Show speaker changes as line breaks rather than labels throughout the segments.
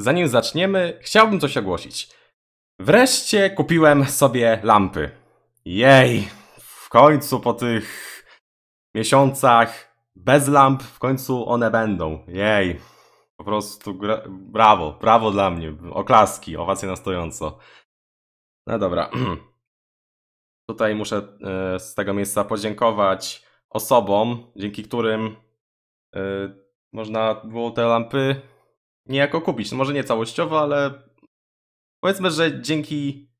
Zanim zaczniemy, chciałbym coś ogłosić. Wreszcie kupiłem sobie lampy. Jej, w końcu po tych miesiącach bez lamp, w końcu one będą. Jej, po prostu gra... brawo, brawo dla mnie. Oklaski, owacje na stojąco. No dobra. Tutaj muszę e, z tego miejsca podziękować osobom, dzięki którym e, można było te lampy niejako kupić. Może nie całościowo, ale powiedzmy, że dzięki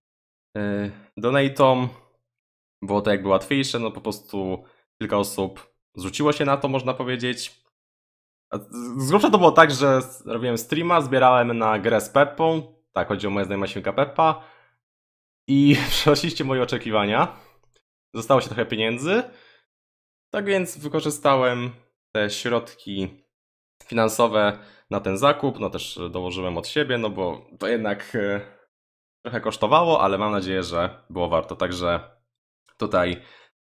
yy, donatom było to jakby łatwiejsze. No po prostu kilka osób zrzuciło się na to, można powiedzieć. Z grubsza to było tak, że robiłem streama, zbierałem na grę z Peppą. Tak, chodzi o moja znajoma świnka Peppa. I przeszliście moje oczekiwania. Zostało się trochę pieniędzy. Tak więc wykorzystałem te środki finansowe na ten zakup. No też e, dołożyłem od siebie, no bo to jednak e, trochę kosztowało, ale mam nadzieję, że było warto. Także tutaj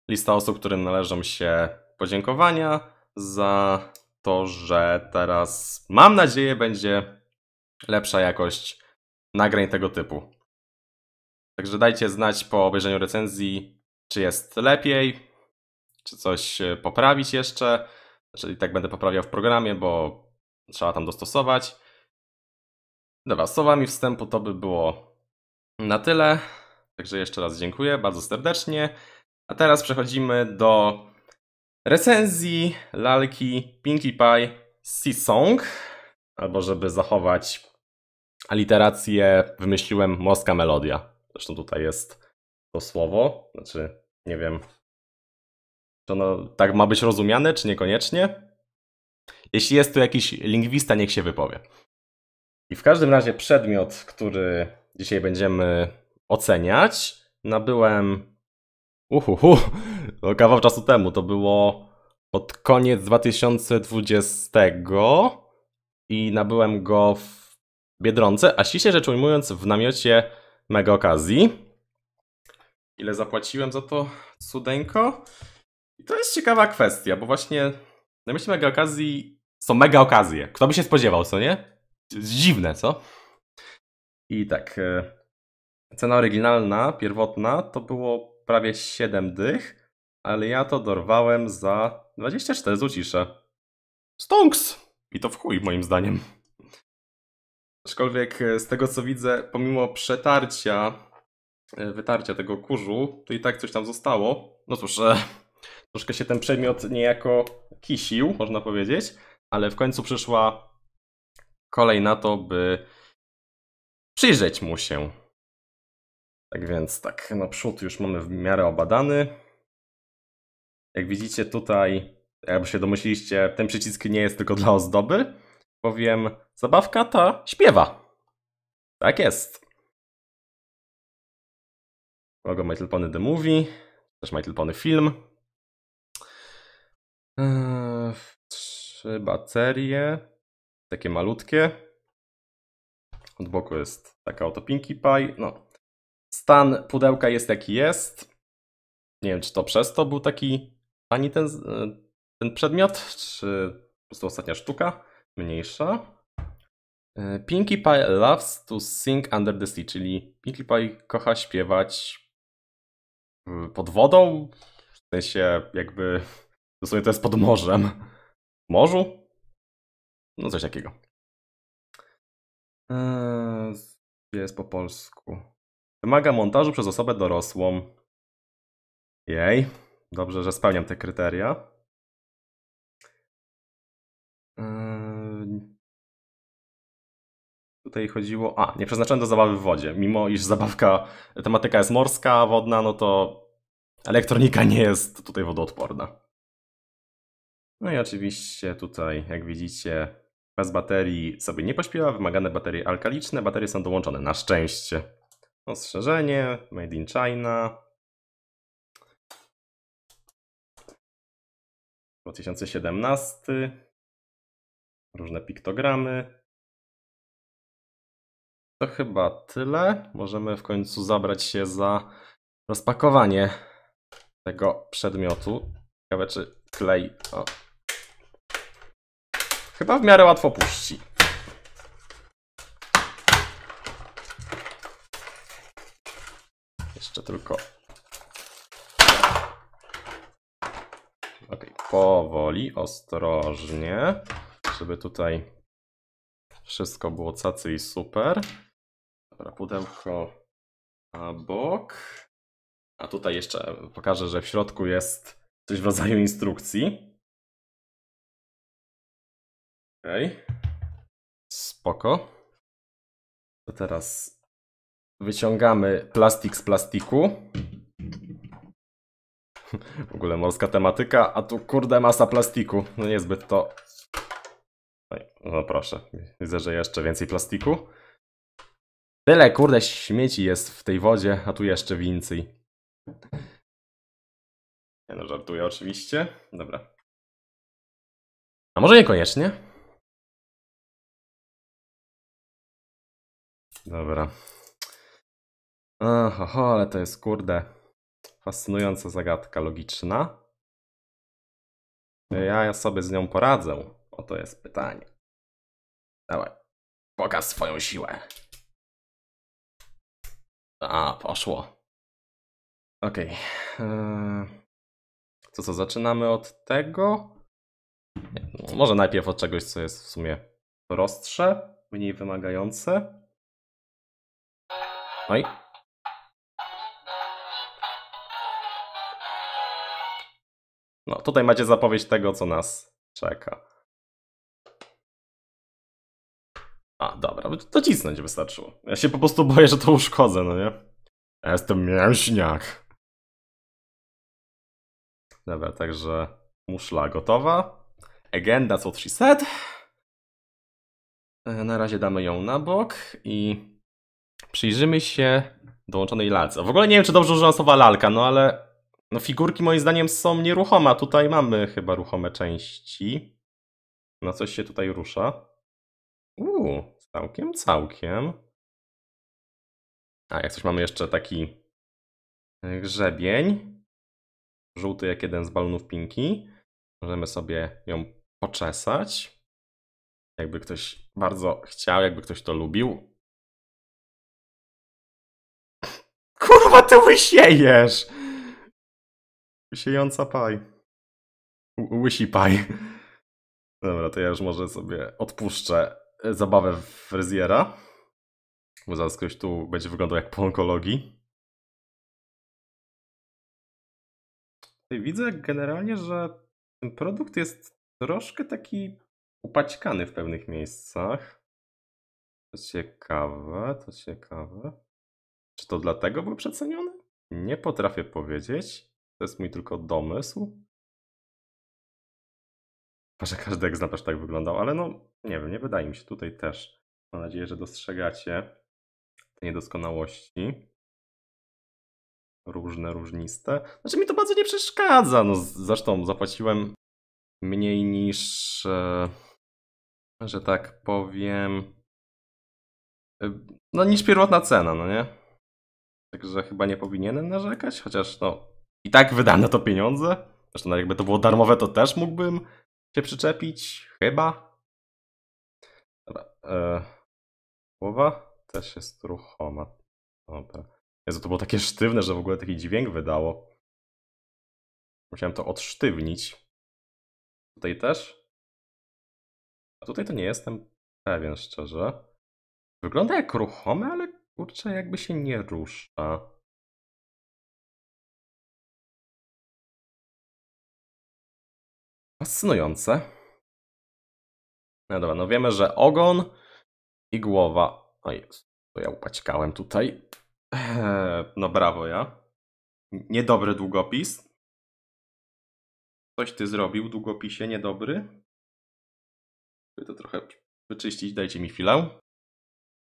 lista osób, którym należą się podziękowania za to, że teraz mam nadzieję będzie lepsza jakość nagrań tego typu. Także dajcie znać po obejrzeniu recenzji, czy jest lepiej, czy coś e, poprawić jeszcze. Czyli tak będę poprawiał w programie, bo trzeba tam dostosować. Dobra, słowami wstępu to by było na tyle. Także jeszcze raz dziękuję bardzo serdecznie. A teraz przechodzimy do recenzji lalki Pinkie Pie Seasong. Albo żeby zachować aliterację, wymyśliłem Moska Melodia. Zresztą tutaj jest to słowo. Znaczy, nie wiem, czy ono tak ma być rozumiane, czy niekoniecznie. Jeśli jest tu jakiś lingwista, niech się wypowie. I w każdym razie przedmiot, który dzisiaj będziemy oceniać, nabyłem. Uhuhu, to no kawał czasu temu, to było pod koniec 2020 i nabyłem go w Biedronce, a ściśle rzecz ujmując w namiocie mega okazji. Ile zapłaciłem za to cudeńko? I to jest ciekawa kwestia, bo właśnie na myśli mega okazji są mega okazje. Kto by się spodziewał, co nie? Dziwne, co? I tak. E, cena oryginalna, pierwotna, to było prawie 7 dych, ale ja to dorwałem za 24 z uciszę.
Stonks!
I to w chuj, moim zdaniem. Aczkolwiek e, z tego co widzę, pomimo przetarcia, e, wytarcia tego kurzu, to i tak coś tam zostało. No cóż, troszkę się ten przedmiot niejako kisił, można powiedzieć ale w końcu przyszła kolej na to,
by przyjrzeć mu się. Tak więc tak, no przód już mamy w miarę obadany. Jak widzicie tutaj,
jakby się domyśliliście, ten przycisk nie jest tylko dla ozdoby, bowiem zabawka ta
śpiewa. Tak jest. Logo My Little Pony The Movie, też My Little Pony Film.
trzy baterie, takie malutkie. Od boku jest taka oto Pinkie Pie. No. Stan pudełka jest jaki jest. Nie wiem, czy to przez to był taki ani ten, e, ten przedmiot, czy po prostu ostatnia sztuka, mniejsza. E, pinkie Pie loves to sing under the sea, czyli Pinkie Pie kocha śpiewać
pod wodą, w sensie jakby, w sumie to jest pod morzem morzu? No coś takiego. Eee, jest po polsku. Wymaga montażu przez osobę dorosłą. Jej. Dobrze, że spełniam te kryteria. Eee, tutaj chodziło... A, nie przeznaczone do zabawy w wodzie. Mimo iż zabawka, tematyka jest morska,
wodna, no to elektronika nie jest tutaj wodoodporna. No i oczywiście tutaj, jak widzicie, bez baterii sobie nie pośpiewa. Wymagane baterie alkaliczne. Baterie są dołączone, na szczęście. Ostrzeżenie, made in
China. 2017. Różne piktogramy.
To chyba tyle. Możemy w końcu zabrać się za rozpakowanie tego przedmiotu. Ciekawe czy klej... O Chyba w miarę łatwo puści.
Jeszcze tylko. Ok, powoli,
ostrożnie, żeby tutaj wszystko było cacy i super. Dobra, pudełko na bok.
A tutaj jeszcze pokażę, że w środku jest coś w rodzaju instrukcji. Okej. Okay. Spoko. To teraz wyciągamy plastik z plastiku.
W ogóle morska tematyka, a tu kurde masa plastiku. No niezbyt to... No proszę, widzę, że jeszcze więcej plastiku. Tyle kurde śmieci jest w tej wodzie, a tu jeszcze więcej.
Nie no, żartuję oczywiście. Dobra. A może niekoniecznie? Dobra. No, oho, ale to jest kurde. Fascynująca zagadka logiczna. Ja, ja sobie z nią poradzę. Oto jest pytanie. Dawaj. Pokaż swoją siłę. A, poszło. Okej. Okay. E, co, co, zaczynamy od tego? No,
może najpierw od czegoś, co jest w sumie prostsze, mniej wymagające. Oj.
No, tutaj macie zapowiedź tego, co nas czeka. A, dobra, to docisnąć wystarczyło. Ja się po prostu boję, że to uszkodzę, no nie? Ja jestem mięśniak. Dobra, także muszla gotowa. Agenda co 300. E, na razie damy ją
na bok i Przyjrzymy się dołączonej lalce. W ogóle nie wiem, czy dobrze użyłam słowa lalka, no ale no figurki moim zdaniem są nieruchome, tutaj mamy chyba ruchome
części. No coś się tutaj rusza. Uuu, całkiem, całkiem. A jak coś mamy jeszcze taki e, grzebień. Żółty jak jeden z balonów pinki. Możemy sobie ją poczesać. Jakby ktoś bardzo chciał, jakby ktoś to lubił. kurwa ty wysiejesz? Siejąca paj. Łysi
paj. Dobra, to ja już może sobie odpuszczę e, zabawę fryzjera.
Bo zaraz ktoś tu będzie wyglądał jak po onkologii. Widzę generalnie, że ten produkt jest troszkę taki upaćkany w pewnych miejscach.
To ciekawe, to ciekawe. Czy to dlatego był przeceniony? Nie potrafię powiedzieć. To jest mój tylko domysł.
Może każdy egzemplarz tak wyglądał, ale no nie wiem, nie wydaje mi się tutaj też. Mam nadzieję, że dostrzegacie te niedoskonałości.
Różne, różniste. Znaczy mi
to bardzo nie przeszkadza.
No, zresztą zapłaciłem mniej niż, e, że tak powiem, e, no niż pierwotna cena, no nie? Także chyba nie powinienem narzekać, chociaż no i tak wydano to pieniądze. Zresztą no, jakby to było darmowe, to też mógłbym
się przyczepić. Chyba. Dobra. E, głowa też jest ruchoma. Dobra. Jezu, to było takie sztywne, że w ogóle taki dźwięk wydało. Musiałem to odsztywnić. Tutaj też? A tutaj to nie jestem pewien, szczerze. Wygląda jak ruchome, ale Kurczę, jakby się nie rusza. Fascynujące. No dobra, no wiemy, że ogon i
głowa. O jest, to ja upaćkałem tutaj. Eee, no brawo ja.
Niedobry długopis. Coś ty zrobił długopisie niedobry? By to trochę wyczyścić, dajcie mi chwilę.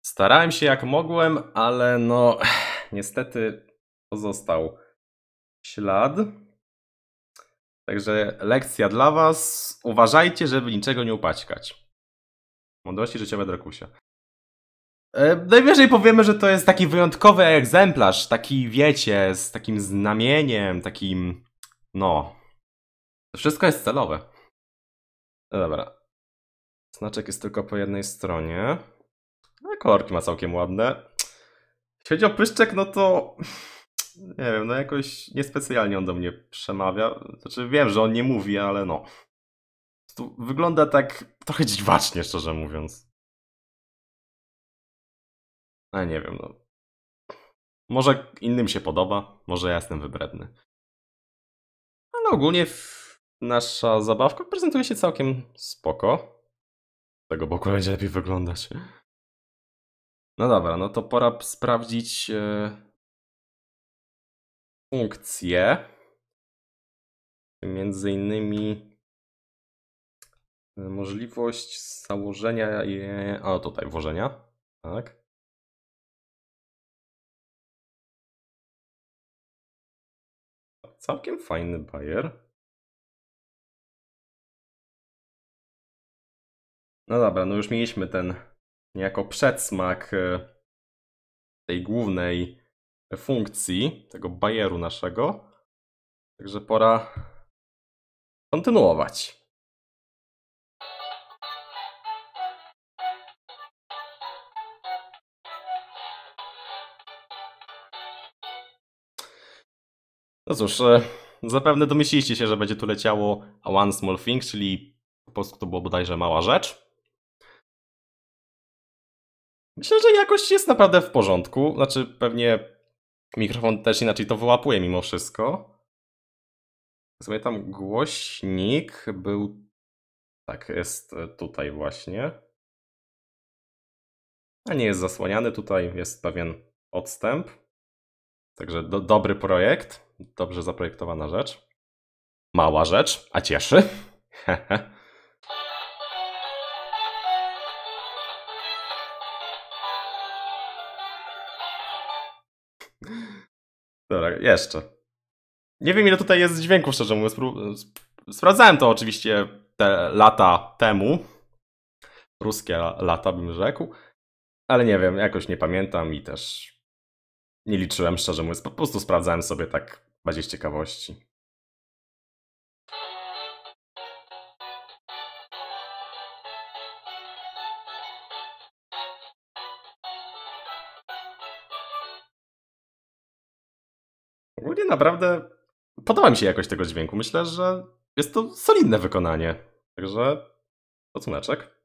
Starałem się jak mogłem, ale no niestety pozostał ślad. Także lekcja dla was. Uważajcie, żeby niczego nie upaćkać. Mądrości życiowe Drakusia. E, najwyżej powiemy, że to jest taki wyjątkowy egzemplarz, taki wiecie, z takim znamieniem, takim no. To wszystko jest celowe. No dobra. Znaczek jest tylko po jednej stronie kolorki ma całkiem ładne. Jeśli chodzi o pyszczek, no to nie wiem, no jakoś niespecjalnie on do mnie przemawia. Znaczy wiem, że on nie mówi, ale no.
Tu wygląda tak trochę dziwacznie, szczerze mówiąc. No nie wiem, no. Może innym się podoba, może ja jestem wybredny. Ale ogólnie nasza zabawka prezentuje się całkiem spoko. Z tego boku będzie lepiej wyglądać. No dobra, no to pora sprawdzić e, funkcje. Między innymi e, możliwość założenia je. A tutaj, włożenia. Tak. Całkiem fajny bajer. No dobra, no już mieliśmy ten niejako przedsmak e, tej głównej funkcji, tego bajeru naszego. Także pora kontynuować.
No cóż, e, zapewne domyśliście się, że będzie tu leciało A One Small Thing, czyli po prostu to było bodajże mała rzecz. Myślę, że jakość jest naprawdę w porządku. Znaczy, pewnie mikrofon też inaczej to
wyłapuje mimo wszystko. Sobie tam głośnik był. Tak, jest tutaj właśnie. A nie jest zasłaniany. Tutaj jest pewien odstęp. Także do, dobry
projekt. Dobrze zaprojektowana rzecz. Mała rzecz, a cieszy.
Dobra,
jeszcze. Nie wiem ile tutaj jest dźwięków, szczerze mówiąc. Sprawdzałem to oczywiście te lata temu. Ruskie lata bym rzekł. Ale nie wiem, jakoś nie pamiętam i też nie liczyłem, szczerze mówiąc. Po prostu sprawdzałem
sobie tak bardziej z ciekawości. Ogólnie naprawdę podoba mi się jakość tego dźwięku. Myślę, że jest to solidne wykonanie. Także szacuneczek.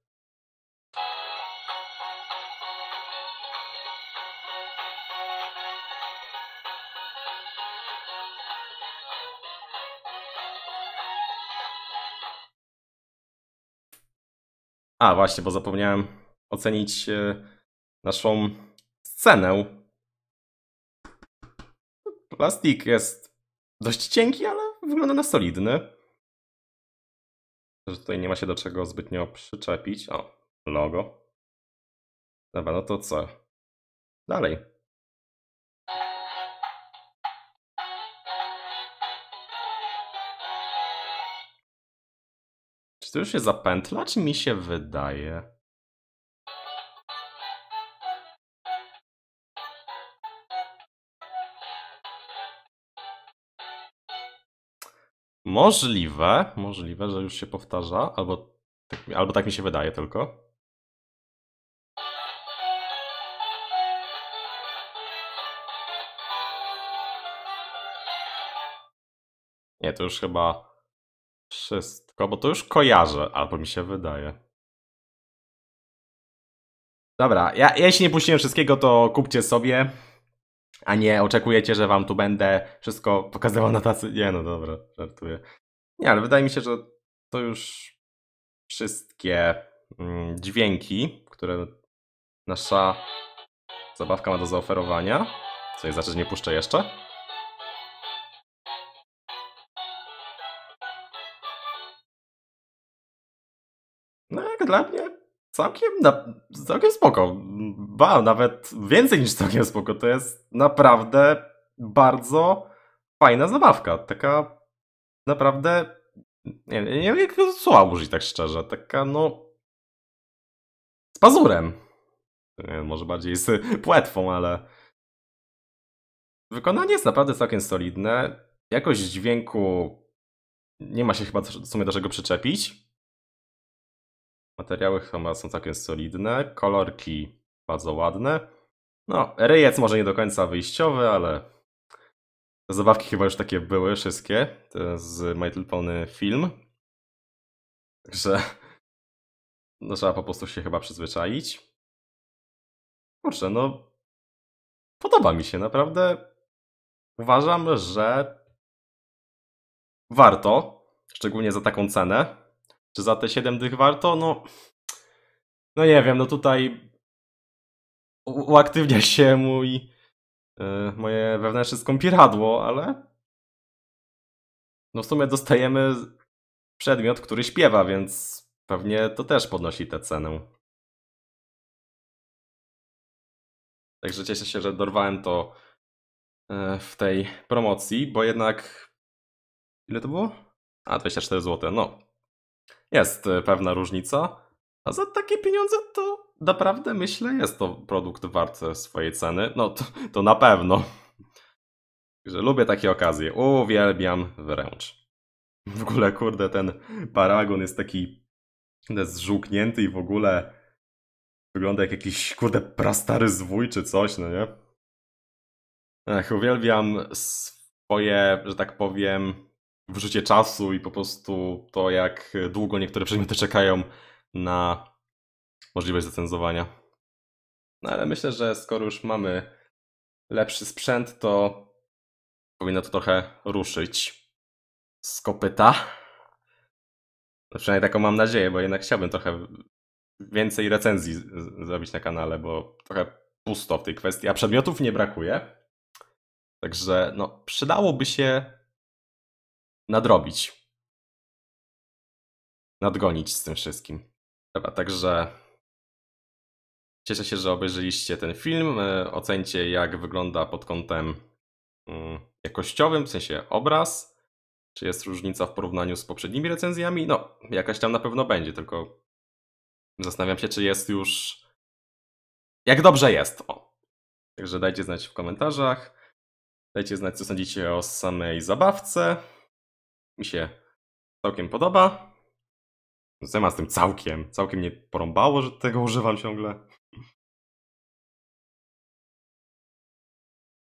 A właśnie, bo zapomniałem ocenić e, naszą scenę Plastik jest dość cienki, ale wygląda na solidny. Że tutaj nie ma się do czego zbytnio przyczepić. O, logo. Dobra, no to co? Dalej.
Czy to już się zapętla, czy mi się wydaje?
Możliwe, możliwe, że już się powtarza, albo, tak albo tak mi się wydaje tylko. Nie, to już chyba wszystko, bo to już kojarzę, albo mi się wydaje. Dobra,
ja, ja jeśli nie puściłem wszystkiego, to kupcie sobie a nie oczekujecie, że wam tu będę wszystko pokazywał na tacy. Nie, no dobra, żartuję. Nie, ale wydaje mi się, że to już wszystkie mm, dźwięki, które nasza zabawka ma do zaoferowania. Co jest znaczy, że nie puszczę jeszcze.
No jak dla mnie całkiem, na, całkiem spoko.
Ba, nawet więcej niż całkiem spoko. To jest naprawdę bardzo fajna zabawka. Taka naprawdę. Nie, nie wiem, jakiego
słowa użyć tak szczerze. Taka no. Z pazurem. Nie, może bardziej z płetwą, ale. Wykonanie jest naprawdę całkiem
solidne. Jakość dźwięku nie ma się chyba w sumie do czego przyczepić. Materiały chyba są takie solidne, kolorki bardzo ładne. No, rejec może nie do końca wyjściowy, ale te zabawki chyba już takie były wszystkie te z My Little Pony film.
Także no, trzeba po prostu się chyba przyzwyczaić. Kurczę, no podoba mi się naprawdę. Uważam, że warto, szczególnie za taką cenę.
Czy za te 7 dych warto? No, no nie wiem, no tutaj uaktywnia się mój, yy, moje wewnętrzne skąpiradło,
ale no w sumie dostajemy przedmiot, który śpiewa, więc pewnie to też podnosi tę cenę. Także cieszę się, że dorwałem to e, w tej
promocji, bo jednak ile to było? A, 24 zł, no jest e, pewna różnica, a za takie pieniądze to naprawdę myślę jest to produkt wart e, swojej ceny. No to, to na pewno. Że lubię takie okazje. Uwielbiam wręcz. W ogóle, kurde, ten paragon jest taki zżółknięty i w ogóle wygląda jak jakiś, kurde,
prastary
zwój czy coś, no nie? Ach, uwielbiam swoje, że tak powiem, wyrzucie czasu i po prostu to, jak długo niektóre przedmioty czekają na możliwość zacenzowania. No ale myślę, że skoro już mamy lepszy sprzęt, to powinno to trochę ruszyć z kopyta. No przynajmniej taką mam nadzieję, bo jednak chciałbym trochę więcej recenzji zrobić na kanale, bo
trochę pusto w tej kwestii, a przedmiotów nie brakuje. Także no, przydałoby się nadrobić. Nadgonić z tym wszystkim. Dobra, także cieszę się, że
obejrzeliście ten film. E, ocencie, jak wygląda pod kątem mm, jakościowym, w sensie obraz. Czy jest różnica w porównaniu z poprzednimi recenzjami? No, jakaś tam na pewno będzie, tylko zastanawiam się, czy jest już. Jak dobrze jest. O. Także dajcie znać w komentarzach. Dajcie znać, co sądzicie o samej zabawce mi się całkiem podoba.
Co z tym całkiem? Całkiem nie porąbało, że tego używam ciągle.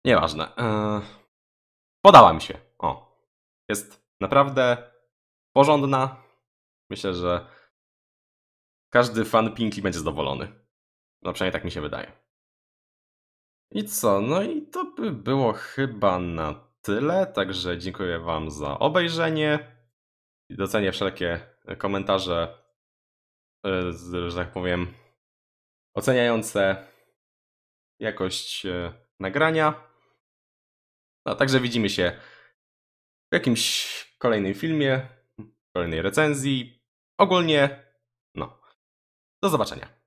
Nieważne. Eee, podała mi się. O. Jest naprawdę porządna.
Myślę, że każdy fan Pinki będzie zadowolony. No przynajmniej tak mi się wydaje. I co? No i to by było chyba na tyle, także dziękuję Wam za obejrzenie. Docenię wszelkie
komentarze, e, że tak powiem, oceniające jakość e, nagrania. A no, także widzimy się w jakimś kolejnym filmie, kolejnej recenzji. Ogólnie, no. Do zobaczenia.